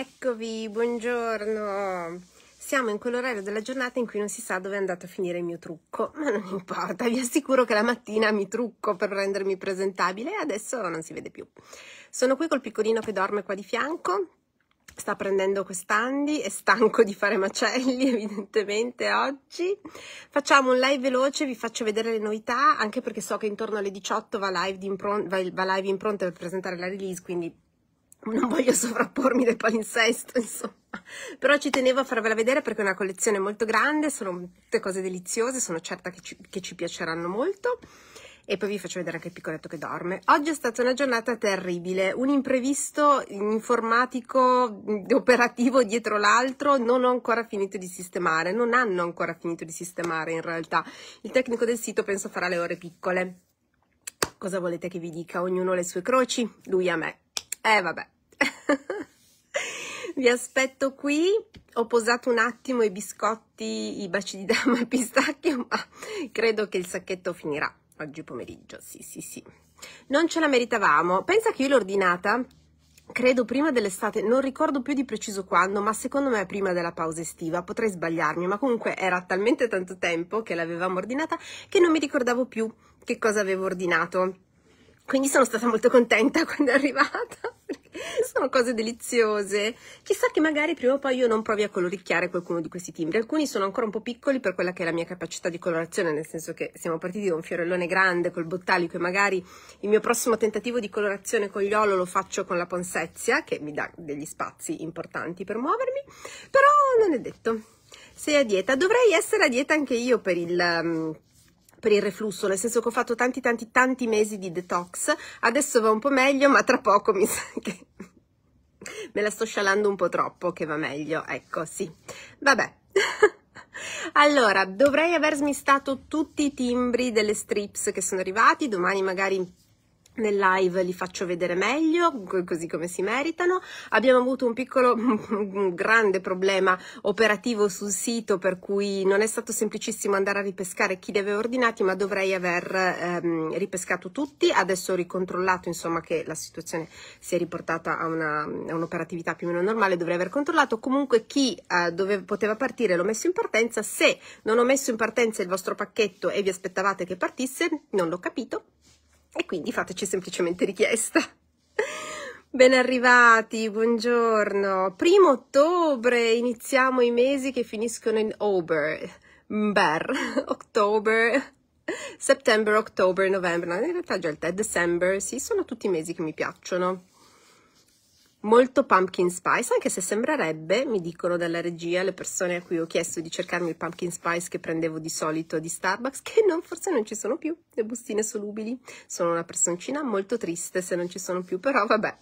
Eccovi, buongiorno! Siamo in quell'orario della giornata in cui non si sa dove è andato a finire il mio trucco, ma non importa, vi assicuro che la mattina mi trucco per rendermi presentabile e adesso non si vede più. Sono qui col piccolino che dorme qua di fianco, sta prendendo quest'andi, è stanco di fare macelli evidentemente oggi. Facciamo un live veloce, vi faccio vedere le novità, anche perché so che intorno alle 18 va live, impron- va live impronte per presentare la release, quindi non voglio sovrappormi del palinsesto, insomma. Però ci tenevo a farvela vedere perché è una collezione molto grande, sono tutte cose deliziose, sono certa che ci, che ci piaceranno molto. E poi vi faccio vedere anche il piccoletto che dorme. Oggi è stata una giornata terribile, un imprevisto informatico operativo dietro l'altro, non ho ancora finito di sistemare, non hanno ancora finito di sistemare in realtà. Il tecnico del sito penso farà le ore piccole. Cosa volete che vi dica? Ognuno le sue croci, lui a me. Eh vabbè. Vi aspetto qui, ho posato un attimo i biscotti, i baci di dama e pistacchio, ma credo che il sacchetto finirà oggi pomeriggio, sì sì sì. Non ce la meritavamo, pensa che io l'ho ordinata credo prima dell'estate, non ricordo più di preciso quando, ma secondo me prima della pausa estiva, potrei sbagliarmi, ma comunque era talmente tanto tempo che l'avevamo ordinata che non mi ricordavo più che cosa avevo ordinato. Quindi sono stata molto contenta quando è arrivata, sono cose deliziose. Chissà che magari prima o poi io non provi a coloricchiare qualcuno di questi timbri. Alcuni sono ancora un po' piccoli per quella che è la mia capacità di colorazione, nel senso che siamo partiti da un fiorellone grande col bottalico e magari il mio prossimo tentativo di colorazione con gli olo lo faccio con la ponsezia, che mi dà degli spazi importanti per muovermi, però non è detto. Sei a dieta, dovrei essere a dieta anche io per il mm, per il reflusso, nel senso che ho fatto tanti tanti tanti mesi di detox, adesso va un po' meglio, ma tra poco mi sa che me la sto scialando un po' troppo, che va meglio, ecco, sì. Vabbè. allora, dovrei aver smistato tutti i timbri delle strips che sono arrivati, domani magari nel live li faccio vedere meglio, così come si meritano. Abbiamo avuto un piccolo, un grande problema operativo sul sito, per cui non è stato semplicissimo andare a ripescare chi li aveva ordinati, ma dovrei aver ehm, ripescato tutti. Adesso ho ricontrollato, insomma, che la situazione si è riportata a, una, a un'operatività più o meno normale, dovrei aver controllato. Comunque chi eh, dove, poteva partire l'ho messo in partenza. Se non ho messo in partenza il vostro pacchetto e vi aspettavate che partisse, non l'ho capito, e quindi fateci semplicemente richiesta. Ben arrivati, buongiorno. Primo ottobre iniziamo i mesi che finiscono in Ober, Mber, ottobre, settembre, ottobre, novembre, no, in realtà già il 3 December, sì, sono tutti i mesi che mi piacciono molto pumpkin spice, anche se sembrerebbe, mi dicono dalla regia, le persone a cui ho chiesto di cercarmi il pumpkin spice che prendevo di solito di Starbucks, che non, forse non ci sono più le bustine solubili. Sono una personcina molto triste se non ci sono più, però vabbè,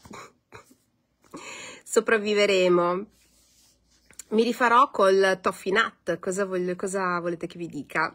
sopravviveremo. Mi rifarò col toffee nut, cosa, voglio, cosa volete che vi dica?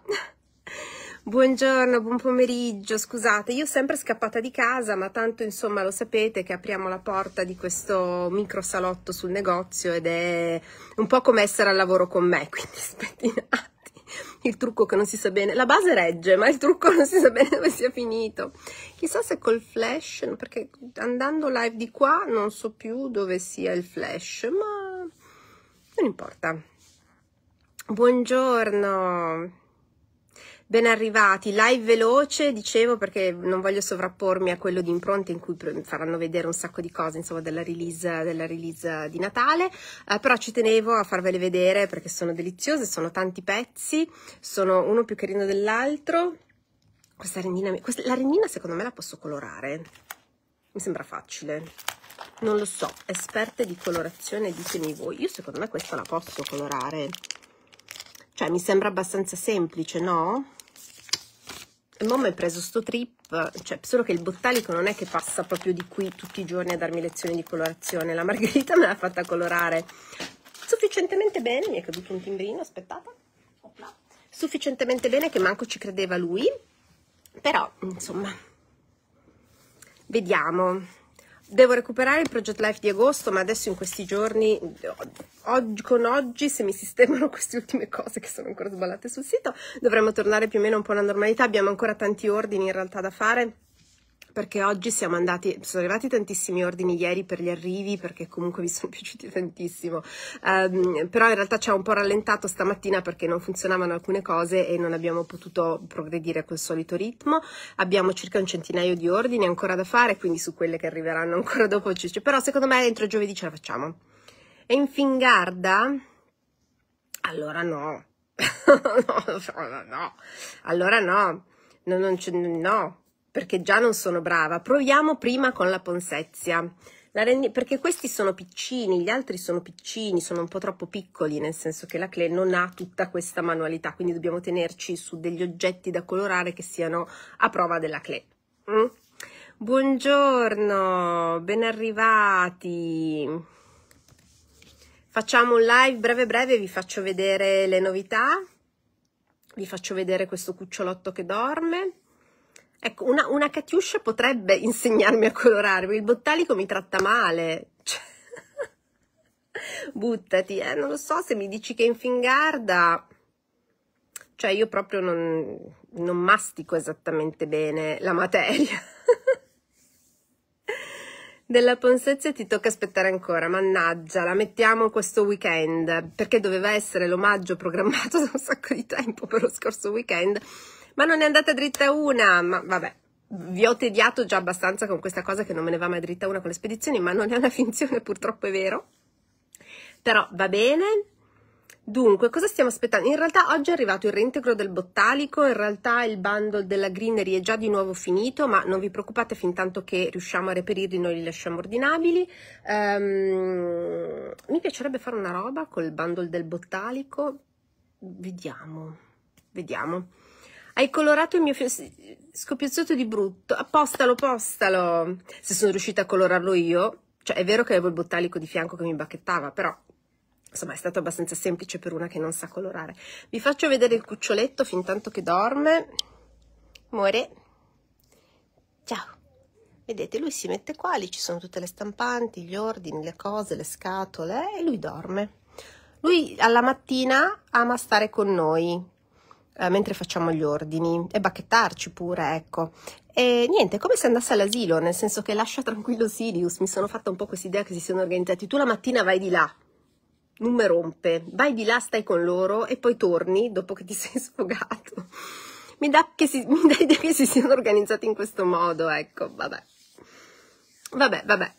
Buongiorno, buon pomeriggio, scusate, io sempre scappata di casa, ma tanto insomma lo sapete che apriamo la porta di questo micro salotto sul negozio ed è un po' come essere al lavoro con me, quindi aspetti un attimo, il trucco che non si sa bene, la base regge, ma il trucco non si sa bene dove sia finito. Chissà se col flash, perché andando live di qua non so più dove sia il flash, ma non importa. Buongiorno. Ben arrivati, live veloce, dicevo perché non voglio sovrappormi a quello di impronte in cui faranno vedere un sacco di cose, insomma, della release, della release di Natale, eh, però ci tenevo a farvele vedere perché sono deliziose, sono tanti pezzi, sono uno più carino dell'altro. Questa rendina, questa, la rendina secondo me la posso colorare, mi sembra facile. Non lo so, esperte di colorazione ditemi voi, io secondo me questa la posso colorare. Cioè, mi sembra abbastanza semplice, no? mo mi hai preso sto trip, cioè solo che il bottalico non è che passa proprio di qui tutti i giorni a darmi lezioni di colorazione, la margherita me l'ha fatta colorare sufficientemente bene, mi è caduto un timbrino, aspettate, sufficientemente bene che manco ci credeva lui, però insomma, vediamo, Devo recuperare il Project Life di agosto, ma adesso in questi giorni, oggi, con oggi, se mi sistemano queste ultime cose che sono ancora sballate sul sito, dovremmo tornare più o meno un po' alla normalità. Abbiamo ancora tanti ordini in realtà da fare perché oggi siamo andati, sono arrivati tantissimi ordini ieri per gli arrivi perché comunque mi sono piaciuti tantissimo, um, però in realtà ci ha un po' rallentato stamattina perché non funzionavano alcune cose e non abbiamo potuto progredire col solito ritmo, abbiamo circa un centinaio di ordini ancora da fare, quindi su quelle che arriveranno ancora dopo, però secondo me entro giovedì ce la facciamo. E in Fingarda? Allora no. no, no, no, allora no, Non, no, no perché già non sono brava. Proviamo prima con la Ponsezia. La rendi, perché questi sono piccini, gli altri sono piccini, sono un po' troppo piccoli, nel senso che la Clay non ha tutta questa manualità, quindi dobbiamo tenerci su degli oggetti da colorare che siano a prova della Clay. Mm? Buongiorno, ben arrivati. Facciamo un live breve breve, vi faccio vedere le novità, vi faccio vedere questo cucciolotto che dorme Ecco, una, una Katiuscia potrebbe insegnarmi a colorarmi, il bottalico mi tratta male. Cioè, buttati, eh, non lo so, se mi dici che è in fingarda, cioè io proprio non, non mastico esattamente bene la materia. Della Ponsezia ti tocca aspettare ancora, mannaggia, la mettiamo questo weekend, perché doveva essere l'omaggio programmato da un sacco di tempo per lo scorso weekend, ma non è andata dritta una, ma vabbè. Vi ho tediato già abbastanza con questa cosa che non me ne va mai dritta una con le spedizioni, ma non è una finzione, purtroppo è vero. Però va bene, Dunque, cosa stiamo aspettando? In realtà oggi è arrivato il reintegro del bottalico, in realtà il bundle della greenery è già di nuovo finito, ma non vi preoccupate fin tanto che riusciamo a reperirli, noi li lasciamo ordinabili. Um, mi piacerebbe fare una roba col bundle del bottalico, vediamo, vediamo. Hai colorato il mio scoppiazzato di brutto. Postalo, postalo. Se sono riuscita a colorarlo io, cioè è vero che avevo il bottalico di fianco che mi bacchettava, però insomma è stato abbastanza semplice per una che non sa colorare. Vi faccio vedere il cuccioletto fin tanto che dorme. Amore, ciao. Vedete, lui si mette qua, lì ci sono tutte le stampanti, gli ordini, le cose, le scatole e lui dorme. Lui alla mattina ama stare con noi, eh, mentre facciamo gli ordini e bacchettarci pure, ecco. E niente, come se andasse all'asilo, nel senso che lascia tranquillo Sirius, mi sono fatta un po' questa idea che si siano organizzati, tu la mattina vai di là, non mi rompe, vai di là, stai con loro e poi torni dopo che ti sei sfogato. Mi dà, che idea che si siano organizzati in questo modo, ecco, vabbè. Vabbè, vabbè.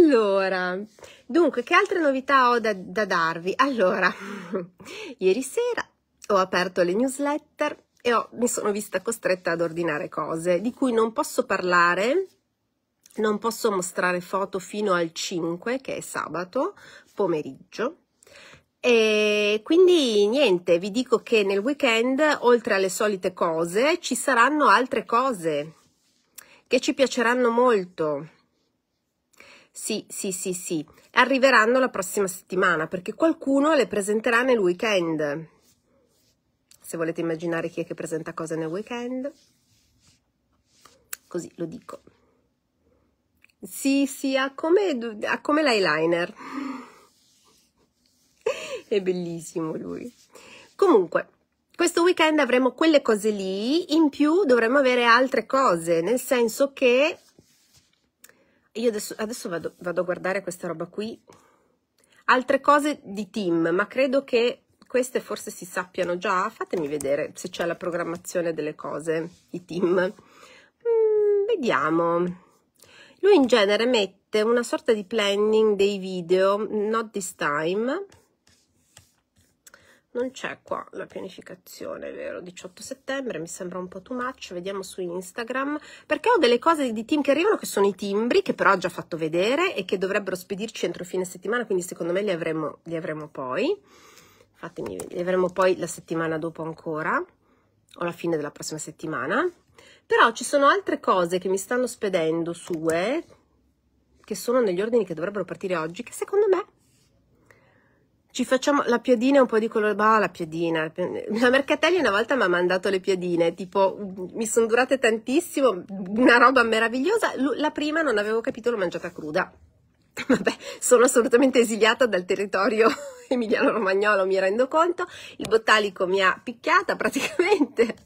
Allora, dunque, che altre novità ho da, da darvi? Allora, ieri sera ho aperto le newsletter e ho, mi sono vista costretta ad ordinare cose di cui non posso parlare, non posso mostrare foto fino al 5, che è sabato pomeriggio. E quindi niente, vi dico che nel weekend, oltre alle solite cose, ci saranno altre cose che ci piaceranno molto sì, sì, sì, sì. Arriveranno la prossima settimana perché qualcuno le presenterà nel weekend. Se volete immaginare chi è che presenta cosa nel weekend. Così lo dico. Sì, sì, ha come, ha come l'eyeliner. è bellissimo lui. Comunque, questo weekend avremo quelle cose lì, in più dovremo avere altre cose, nel senso che io adesso, adesso vado, vado a guardare questa roba qui. Altre cose di team, ma credo che queste forse si sappiano già. Fatemi vedere se c'è la programmazione delle cose, i team. Mm, vediamo. Lui in genere mette una sorta di planning dei video, not this time, non c'è qua la pianificazione, vero? 18 settembre, mi sembra un po' too much, vediamo su Instagram, perché ho delle cose di team che arrivano che sono i timbri, che però ho già fatto vedere e che dovrebbero spedirci entro fine settimana, quindi secondo me li avremo, li avremo poi, fatemi, li avremo poi la settimana dopo ancora, o la fine della prossima settimana, però ci sono altre cose che mi stanno spedendo sue, che sono negli ordini che dovrebbero partire oggi, che secondo me ci facciamo la piadina un po' di colore, bah la piadina, la Mercatelli una volta mi ha mandato le piadine, tipo mi sono durate tantissimo, una roba meravigliosa, la prima non avevo capito, l'ho mangiata cruda, vabbè sono assolutamente esiliata dal territorio emiliano romagnolo mi rendo conto, il bottalico mi ha picchiata praticamente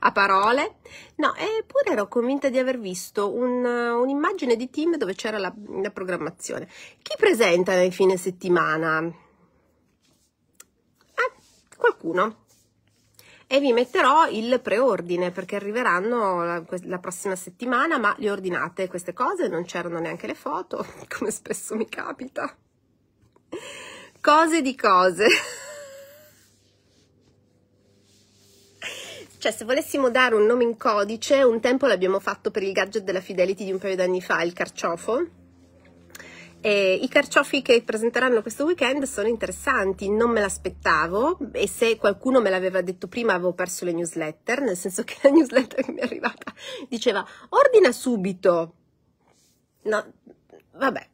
a parole, no, eppure ero convinta di aver visto un, un'immagine di team dove c'era la, la programmazione. Chi presenta nel fine settimana? qualcuno e vi metterò il preordine perché arriveranno la, la, prossima settimana, ma le ordinate queste cose, non c'erano neanche le foto, come spesso mi capita. Cose di cose. Cioè, se volessimo dare un nome in codice, un tempo l'abbiamo fatto per il gadget della Fidelity di un paio d'anni fa, il carciofo eh, I carciofi che presenteranno questo weekend sono interessanti, non me l'aspettavo e se qualcuno me l'aveva detto prima avevo perso le newsletter, nel senso che la newsletter che mi è arrivata diceva ordina subito. No, vabbè,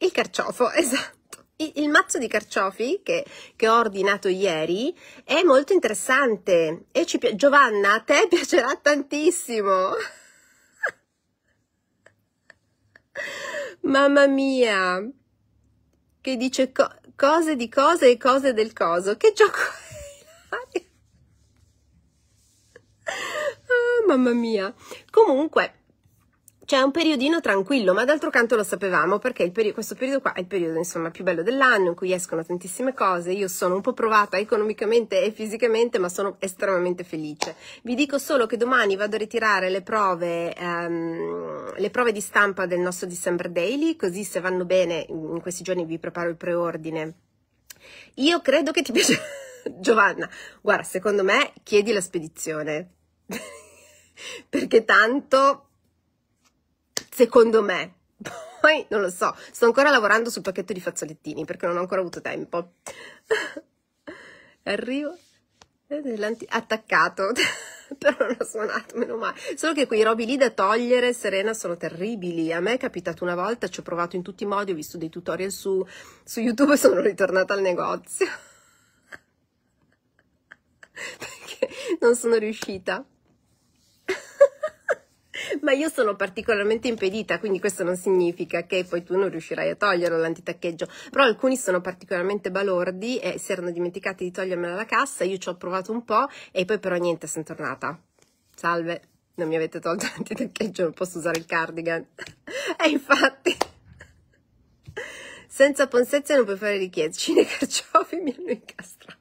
il carciofo, esatto. Il, il mazzo di carciofi che, che, ho ordinato ieri è molto interessante e ci piace. Giovanna, a te piacerà tantissimo. Mamma mia, che dice co cose di cose e cose del coso. Che gioco è? ah, mamma mia. Comunque, cioè è un periodino tranquillo, ma d'altro canto lo sapevamo perché peri- questo periodo qua è il periodo insomma più bello dell'anno in cui escono tantissime cose. Io sono un po' provata economicamente e fisicamente, ma sono estremamente felice. Vi dico solo che domani vado a ritirare le prove, ehm, le prove di stampa del nostro December Daily, così se vanno bene in questi giorni vi preparo il preordine. Io credo che ti piace Giovanna. Guarda, secondo me chiedi la spedizione. perché tanto secondo me. Poi non lo so, sto ancora lavorando sul pacchetto di fazzolettini perché non ho ancora avuto tempo. Arrivo eh, attaccato, però non ho suonato, meno male. Solo che quei robi lì da togliere, Serena, sono terribili. A me è capitato una volta, ci ho provato in tutti i modi, ho visto dei tutorial su, su YouTube e sono ritornata al negozio. perché non sono riuscita ma io sono particolarmente impedita, quindi questo non significa che poi tu non riuscirai a toglierlo l'antitaccheggio, però alcuni sono particolarmente balordi e si erano dimenticati di togliermela dalla cassa, io ci ho provato un po' e poi però niente, sono tornata. Salve, non mi avete tolto l'antitaccheggio, non posso usare il cardigan. e infatti... Senza ponsezia non puoi fare richieste. Cine carciofi mi hanno incastrato.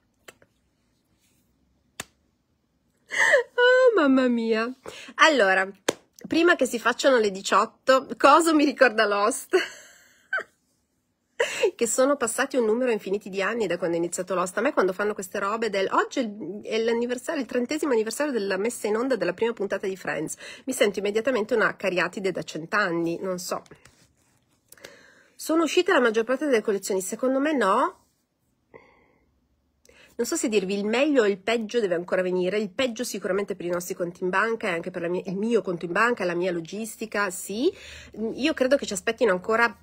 Oh, mamma mia. Allora, prima che si facciano le 18, cosa mi ricorda Lost, che sono passati un numero infiniti di anni da quando è iniziato Lost. A me quando fanno queste robe del oggi è l'anniversario, il trentesimo anniversario della messa in onda della prima puntata di Friends, mi sento immediatamente una cariatide da cent'anni, non so. Sono uscite la maggior parte delle collezioni, secondo me no, non so se dirvi il meglio o il peggio deve ancora venire, il peggio sicuramente per i nostri conti in banca e anche per mia, il mio conto in banca, la mia logistica, sì, io credo che ci aspettino ancora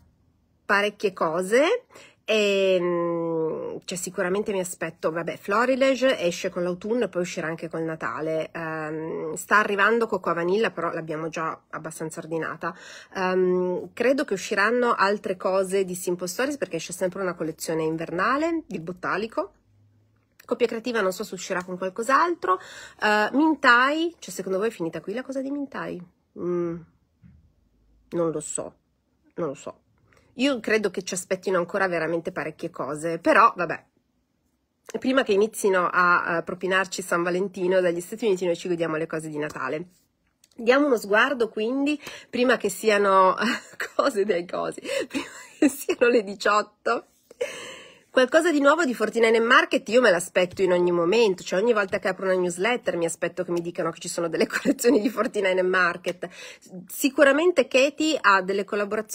parecchie cose e mm, cioè, sicuramente mi aspetto, vabbè, Florilege esce con l'autunno e poi uscirà anche col Natale. Um, sta arrivando Cocoa Vanilla, però l'abbiamo già abbastanza ordinata. Um, credo che usciranno altre cose di Simple Stories perché esce sempre una collezione invernale di Bottalico Coppia creativa non so se uscirà con qualcos'altro. Uh, Mintai, cioè secondo voi è finita qui la cosa di Mintai? Mm, non lo so, non lo so. Io credo che ci aspettino ancora veramente parecchie cose, però vabbè, prima che inizino a uh, propinarci San Valentino dagli Stati Uniti, noi ci godiamo le cose di Natale. Diamo uno sguardo quindi, prima che siano cose dei cosi, prima che siano le 18. Qualcosa di nuovo di Fortinet Market io me l'aspetto in ogni momento, cioè ogni volta che apro una newsletter mi aspetto che mi dicano che ci sono delle collezioni di Fortinet Market. Sicuramente Katie ha delle,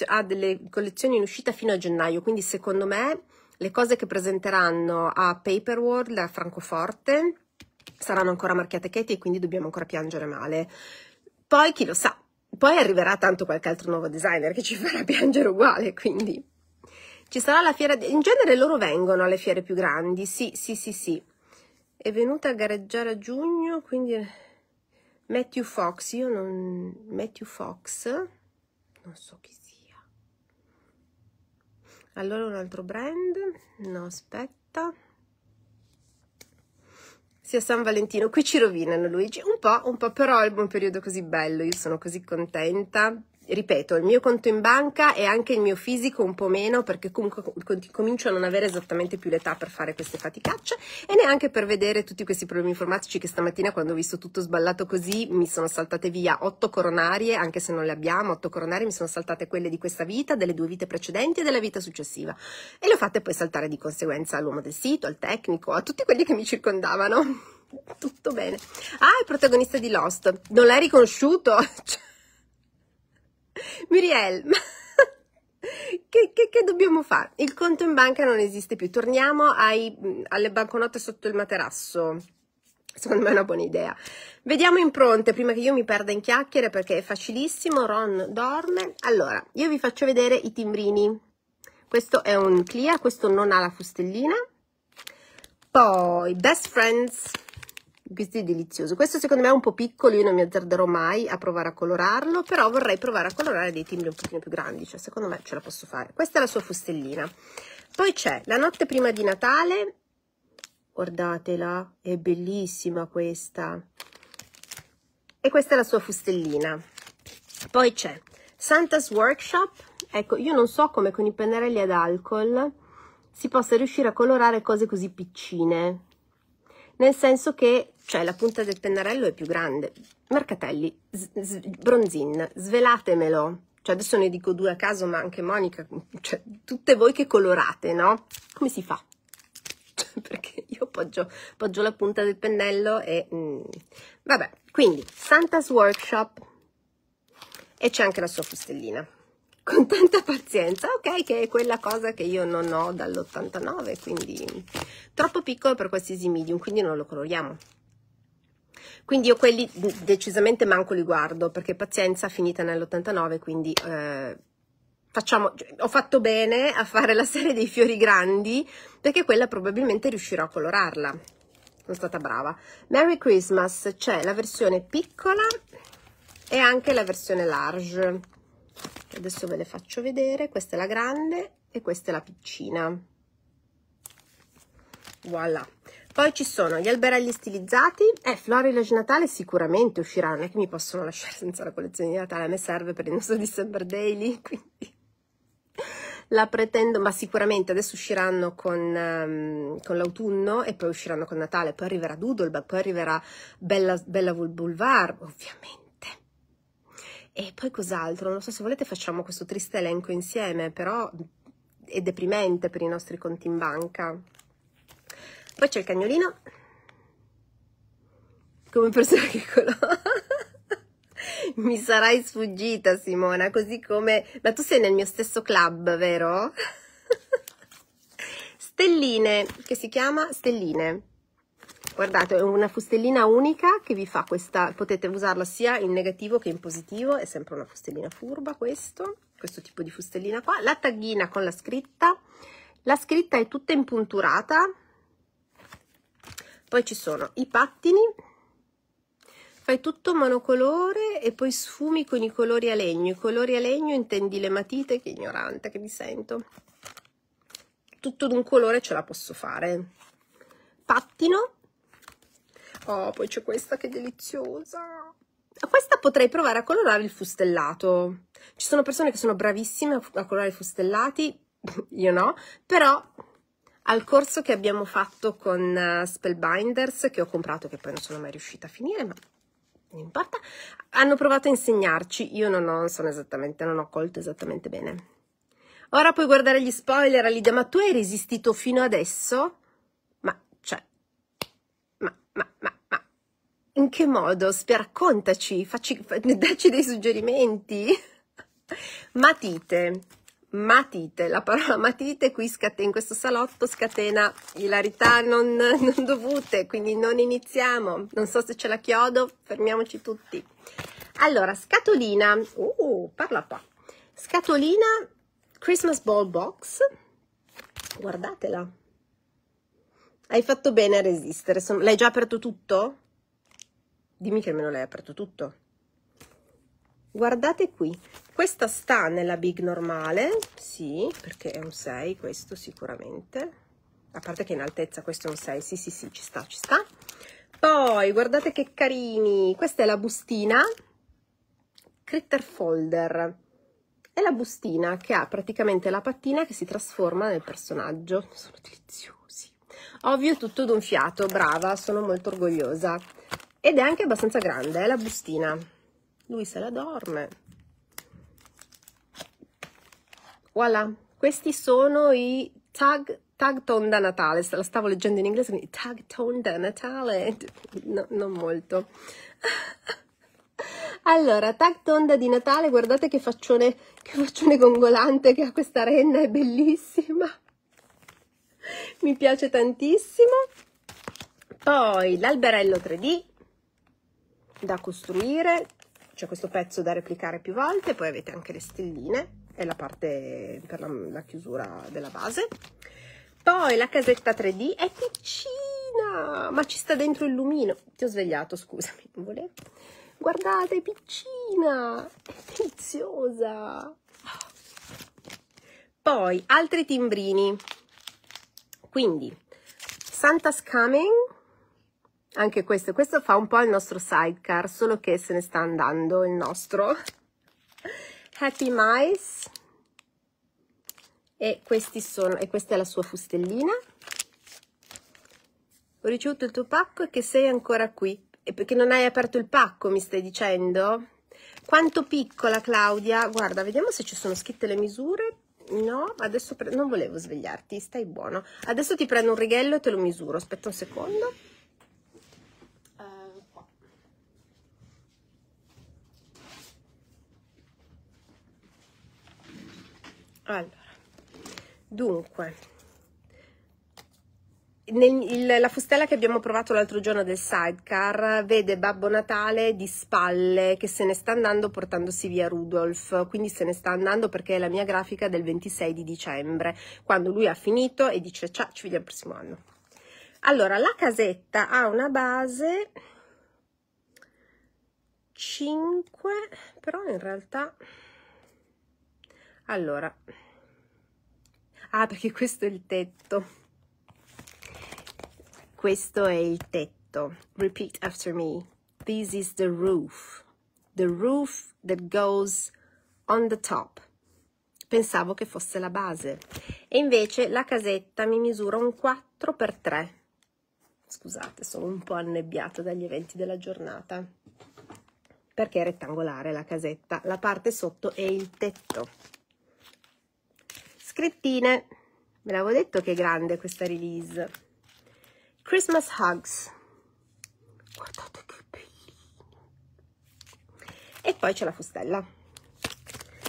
ha delle collezioni in uscita fino a gennaio, quindi secondo me le cose che presenteranno a Paperworld, a Francoforte, saranno ancora marchiate Katie e quindi dobbiamo ancora piangere male. Poi chi lo sa, poi arriverà tanto qualche altro nuovo designer che ci farà piangere uguale, quindi ci sarà la fiera, in genere loro vengono alle fiere più grandi, sì, sì, sì, sì. È venuta a gareggiare a giugno, quindi Matthew Fox, io non... Matthew Fox, non so chi sia. Allora un altro brand, no aspetta. Sia San Valentino, qui ci rovinano Luigi, un po', un po', però è un periodo così bello, io sono così contenta ripeto, il mio conto in banca e anche il mio fisico un po' meno perché comunque comincio a non avere esattamente più l'età per fare queste faticacce e neanche per vedere tutti questi problemi informatici che stamattina quando ho visto tutto sballato così mi sono saltate via otto coronarie, anche se non le abbiamo, otto coronarie, mi sono saltate quelle di questa vita, delle due vite precedenti e della vita successiva e le ho fatte poi saltare di conseguenza all'uomo del sito, al tecnico, a tutti quelli che mi circondavano tutto bene. Ah, il protagonista di Lost, non l'hai riconosciuto? Cioè, Muriel, che, che, che, dobbiamo fare? Il conto in banca non esiste più. Torniamo ai, alle banconote sotto il materasso. Secondo me è una buona idea. Vediamo impronte prima che io mi perda in chiacchiere perché è facilissimo. Ron dorme. Allora, io vi faccio vedere i timbrini. Questo è un Clia, questo non ha la fustellina. Poi, Best Friends questo è delizioso questo secondo me è un po' piccolo io non mi azzarderò mai a provare a colorarlo però vorrei provare a colorare dei timbri un pochino più grandi cioè secondo me ce la posso fare questa è la sua fustellina poi c'è la notte prima di Natale guardatela è bellissima questa e questa è la sua fustellina poi c'è Santa's Workshop ecco io non so come con i pennarelli ad alcol si possa riuscire a colorare cose così piccine nel senso che cioè la punta del pennarello è più grande. Marcatelli, Bronzin, svelatemelo. Cioè adesso ne dico due a caso, ma anche Monica, cioè tutte voi che colorate, no? Come si fa? Cioè, perché io poggio, poggio, la punta del pennello e... Mm. Vabbè, quindi Santa's Workshop e c'è anche la sua fustellina. Con tanta pazienza, ok, che è quella cosa che io non ho dall'89, quindi troppo piccolo per qualsiasi medium, quindi non lo coloriamo. Quindi io quelli decisamente manco li guardo perché pazienza finita nell'89, quindi eh, facciamo, cioè, ho fatto bene a fare la serie dei fiori grandi perché quella probabilmente riuscirò a colorarla. Sono stata brava. Merry Christmas c'è la versione piccola e anche la versione large. Adesso ve le faccio vedere, questa è la grande e questa è la piccina. Voilà. Poi ci sono gli alberelli stilizzati eh, e eh, florilege natale sicuramente uscirà, non è che mi possono lasciare senza la collezione di Natale, a me serve per il nostro December Daily, quindi la pretendo, ma sicuramente adesso usciranno con, um, con l'autunno e poi usciranno con Natale, poi arriverà Doodle, poi arriverà Bella, Bella Boulevard, ovviamente. E poi cos'altro? Non so se volete facciamo questo triste elenco insieme, però è deprimente per i nostri conti in banca. Poi c'è il cagnolino, come persona che conosco. Mi sarai sfuggita Simona, così come... Ma tu sei nel mio stesso club, vero? Stelline, che si chiama Stelline. Guardate, è una fustellina unica che vi fa questa... Potete usarla sia in negativo che in positivo, è sempre una fustellina furba questo, questo tipo di fustellina qua. La taghina con la scritta. La scritta è tutta impunturata, poi ci sono i pattini, fai tutto monocolore e poi sfumi con i colori a legno. I colori a legno intendi le matite, che ignorante che mi sento. Tutto d'un colore ce la posso fare. Pattino. Oh, poi c'è questa che deliziosa. questa potrei provare a colorare il fustellato. Ci sono persone che sono bravissime a colorare i fustellati, io no, però al corso che abbiamo fatto con eh, Spellbinders, che ho comprato, che poi non sono mai riuscita a finire, ma non importa, hanno provato a insegnarci, io non, ho, sono esattamente, non ho colto esattamente bene. Ora puoi guardare gli spoiler, Alidia, ma tu hai resistito fino adesso? Ma, cioè, ma, ma, ma, ma, in che modo? Spia, raccontaci, facci, dacci dei suggerimenti. Matite, matite, la parola matite qui scatena, in questo salotto scatena ilarità non, non dovute, quindi non iniziamo, non so se ce la chiodo, fermiamoci tutti. Allora, scatolina, uh, parla qua, scatolina Christmas Ball Box, guardatela, hai fatto bene a resistere, Sono, l'hai già aperto tutto? Dimmi che almeno l'hai aperto tutto guardate qui questa sta nella big normale sì perché è un 6 questo sicuramente a parte che in altezza questo è un 6 sì sì sì ci sta ci sta poi guardate che carini questa è la bustina critter folder è la bustina che ha praticamente la pattina che si trasforma nel personaggio sono deliziosi ovvio tutto d'un fiato brava sono molto orgogliosa ed è anche abbastanza grande è eh, la bustina lui se la dorme voilà questi sono i tag tag tone da Natale, la stavo leggendo in inglese, quindi tag tone da Natale, no, non molto. Allora, tag tonda di Natale, guardate che faccione, che faccione gongolante che ha questa renna, è bellissima. Mi piace tantissimo. Poi l'alberello 3D da costruire, c'è cioè, questo pezzo da replicare più volte, poi avete anche le stelline, è la parte per la, la chiusura della base. Poi la casetta 3D è piccina, ma ci sta dentro il lumino. Ti ho svegliato, scusami, non volevo. Guardate, è piccina, è deliziosa. Poi altri timbrini. Quindi Santa's Coming anche questo, questo fa un po' il nostro sidecar, solo che se ne sta andando il nostro. Happy Mice. E, questi sono, e questa è la sua fustellina. Ho ricevuto il tuo pacco e che sei ancora qui. E perché non hai aperto il pacco, mi stai dicendo? Quanto piccola, Claudia? Guarda, vediamo se ci sono scritte le misure. No, adesso non volevo svegliarti, stai buono. Adesso ti prendo un righello e te lo misuro. Aspetta un secondo. allora dunque nel, il, la fustella che abbiamo provato l'altro giorno del sidecar vede Babbo Natale di spalle che se ne sta andando portandosi via Rudolf, quindi se ne sta andando perché è la mia grafica del 26 di dicembre, quando lui ha finito e dice ciao, ci vediamo il prossimo anno. Allora, la casetta ha una base 5, però in realtà allora ah perché questo è il tetto questo è il tetto repeat after me this is the roof the roof that goes on the top pensavo che fosse la base e invece la casetta mi misura un 4 x 3 scusate sono un po' annebbiata dagli eventi della giornata perché è rettangolare la casetta la parte sotto è il tetto scrittine ve l'avevo detto che è grande questa release Christmas Hugs guardate che bellini e poi c'è la fustella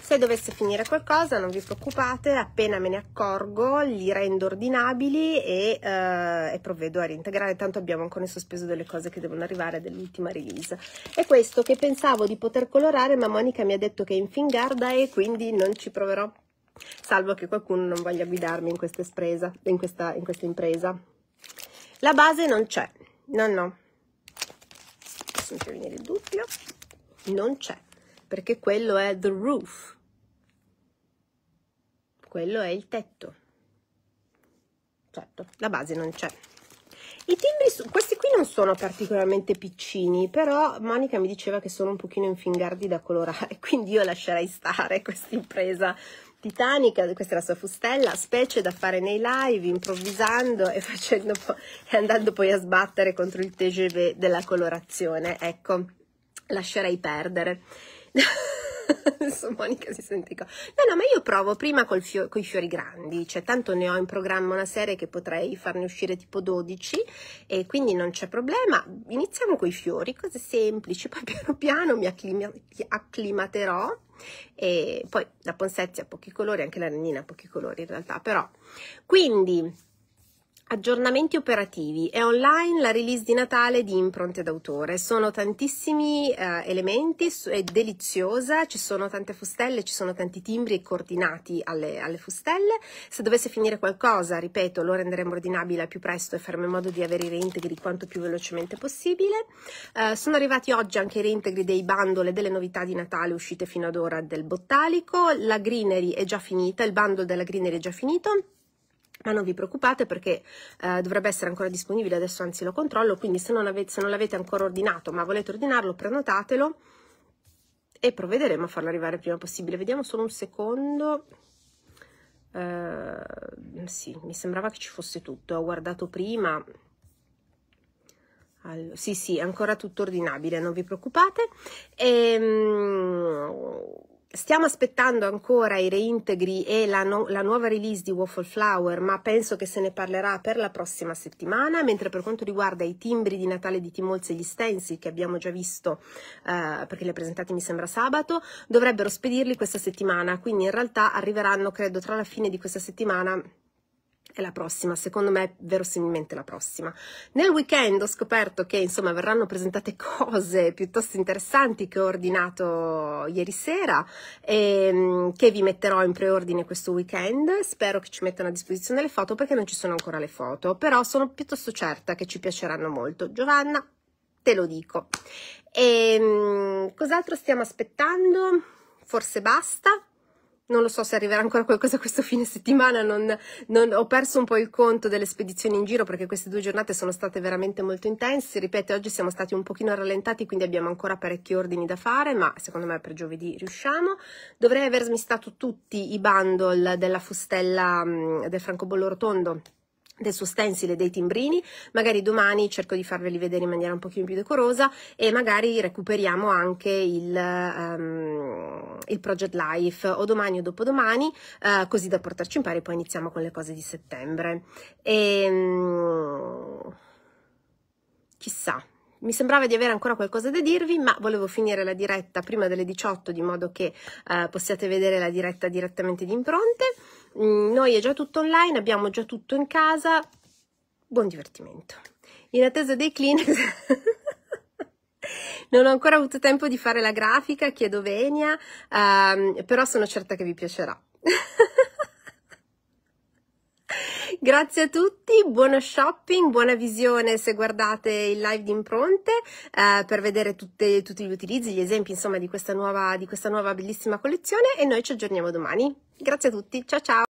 se dovesse finire qualcosa non vi preoccupate appena me ne accorgo li rendo ordinabili e, eh, e provvedo a reintegrare tanto abbiamo ancora in sospeso delle cose che devono arrivare dell'ultima release è questo che pensavo di poter colorare ma Monica mi ha detto che è in fingarda e quindi non ci proverò salvo che qualcuno non voglia guidarmi in, espresa, in, questa, in questa impresa. La base non c'è, no no, adesso mi venire il dubbio, non c'è, perché quello è the roof, quello è il tetto, certo, la base non c'è. I timbri, questi qui non sono particolarmente piccini, però Monica mi diceva che sono un pochino infingardi da colorare, quindi io lascerei stare questa impresa titanica, questa è la sua fustella, specie da fare nei live, improvvisando e, facendo po- e andando poi a sbattere contro il TGV della colorazione. Ecco, lascerei perdere. adesso Monica si sente co- no no ma io provo prima con fio- i fiori grandi cioè tanto ne ho in programma una serie che potrei farne uscire tipo 12 e quindi non c'è problema iniziamo con i fiori cose semplici poi piano piano mi acclim- acclimaterò e poi la Ponsetti ha pochi colori anche la Nannina ha pochi colori in realtà però quindi Aggiornamenti operativi. È online la release di Natale di Impronte d'autore. Sono tantissimi eh, elementi, è deliziosa, ci sono tante fustelle, ci sono tanti timbri coordinati alle, alle, fustelle. Se dovesse finire qualcosa, ripeto, lo renderemo ordinabile al più presto e faremo in modo di avere i reintegri quanto più velocemente possibile. Eh, sono arrivati oggi anche i reintegri dei bundle e delle novità di Natale uscite fino ad ora del Bottalico. La Greenery è già finita, il bundle della Greenery è già finito ma non vi preoccupate perché eh, dovrebbe essere ancora disponibile, adesso anzi lo controllo, quindi se non, se non l'avete ancora ordinato ma volete ordinarlo prenotatelo e provvederemo a farlo arrivare il prima possibile. Vediamo solo un secondo. Uh, sì, mi sembrava che ci fosse tutto, ho guardato prima. Allora, sì, sì, è ancora tutto ordinabile, non vi preoccupate. Ehm Stiamo aspettando ancora i reintegri e la, no, la, nuova release di Waffle Flower, ma penso che se ne parlerà per la prossima settimana, mentre per quanto riguarda i timbri di Natale di Timolz e gli stencil che abbiamo già visto, eh, perché li ha presentati mi sembra sabato, dovrebbero spedirli questa settimana, quindi in realtà arriveranno credo tra la fine di questa settimana è la prossima, secondo me è verosimilmente la prossima. Nel weekend ho scoperto che insomma verranno presentate cose piuttosto interessanti che ho ordinato ieri sera e mm, che vi metterò in preordine questo weekend. Spero che ci mettano a disposizione le foto perché non ci sono ancora le foto, però sono piuttosto certa che ci piaceranno molto. Giovanna, te lo dico. E mm, cos'altro stiamo aspettando? Forse basta non lo so se arriverà ancora qualcosa questo fine settimana, non, non, ho perso un po' il conto delle spedizioni in giro perché queste due giornate sono state veramente molto intense, ripeto oggi siamo stati un pochino rallentati quindi abbiamo ancora parecchi ordini da fare ma secondo me per giovedì riusciamo, dovrei aver smistato tutti i bundle della fustella mm, del francobollo rotondo del suo stencil e dei timbrini, magari domani cerco di farveli vedere in maniera un pochino più decorosa e magari recuperiamo anche il, um, il Project Life o domani o dopodomani, eh, così da portarci in pari, poi iniziamo con le cose di settembre. E, ehm, mh, chissà. Mi sembrava di avere ancora qualcosa da dirvi, ma volevo finire la diretta prima delle 18 di modo che eh, possiate vedere la diretta direttamente di impronte. Mm, noi è già tutto online, abbiamo già tutto in casa. Buon divertimento. In attesa dei Kleenex non ho ancora avuto tempo di fare la grafica, chiedo venia, ehm, però sono certa che vi piacerà. Grazie a tutti, buono shopping, buona visione se guardate il live di impronte eh, per vedere tutte, tutti gli utilizzi, gli esempi insomma di questa, nuova, di questa nuova bellissima collezione e noi ci aggiorniamo domani. Grazie a tutti, ciao ciao!